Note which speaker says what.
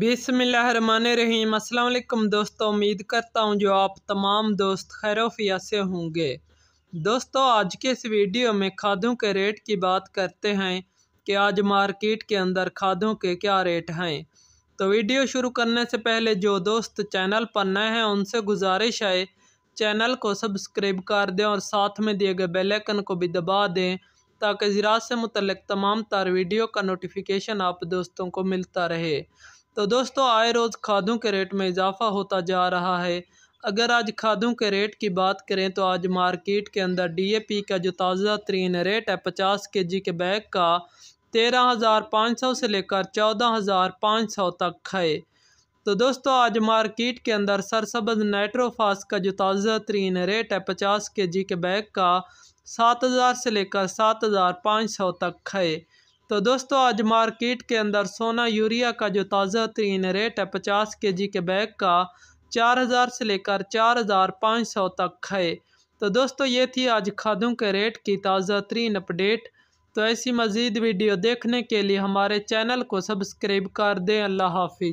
Speaker 1: बिसमान रहीम असलम दोस्तों उम्मीद करता हूँ जो आप तमाम दोस्त खैरोफिया से होंगे दोस्तों आज के इस वीडियो में खादों के रेट की बात करते हैं कि आज मार्केट के अंदर खादों के क्या रेट हैं तो वीडियो शुरू करने से पहले जो दोस्त चैनल पर नए हैं उनसे गुजारिश है चैनल को सब्सक्राइब कर दें और साथ में दिए गए बेलैकन को भी दबा दें ताकि ज़रात से मुतलक तमाम तार वीडियो का नोटिफिकेशन आप दोस्तों को मिलता रहे तो दोस्तों आए रोज़ खादों के रेट में इजाफा होता जा रहा है अगर आज खादों के रेट की बात करें तो आज मार्केट के अंदर डीएपी का जो ताज़ा तरीन रेट है पचास के जी के बैग का तेरह हज़ार पाँच सौ से लेकर चौदह हज़ार पाँच सौ तक है तो दोस्तों आज मार्केट के अंदर सरसब्ज नाइट्रोफास का जो ताज़ा तरीन रेट है पचास के जी के बैग का सात हज़ार से लेकर सात हज़ार पाँच सौ तक है तो दोस्तों आज मार्केट के अंदर सोना यूरिया का जो ताज़ा तरीन रेट है पचास के जी के बैग का चार हज़ार से लेकर चार हज़ार पाँच सौ तक है तो दोस्तों ये थी आज खादों के रेट की ताज़ा तरीन अपडेट तो ऐसी मज़ीद वीडियो देखने के लिए हमारे चैनल को सब्सक्राइब कर दें अल्लाह हाफिज़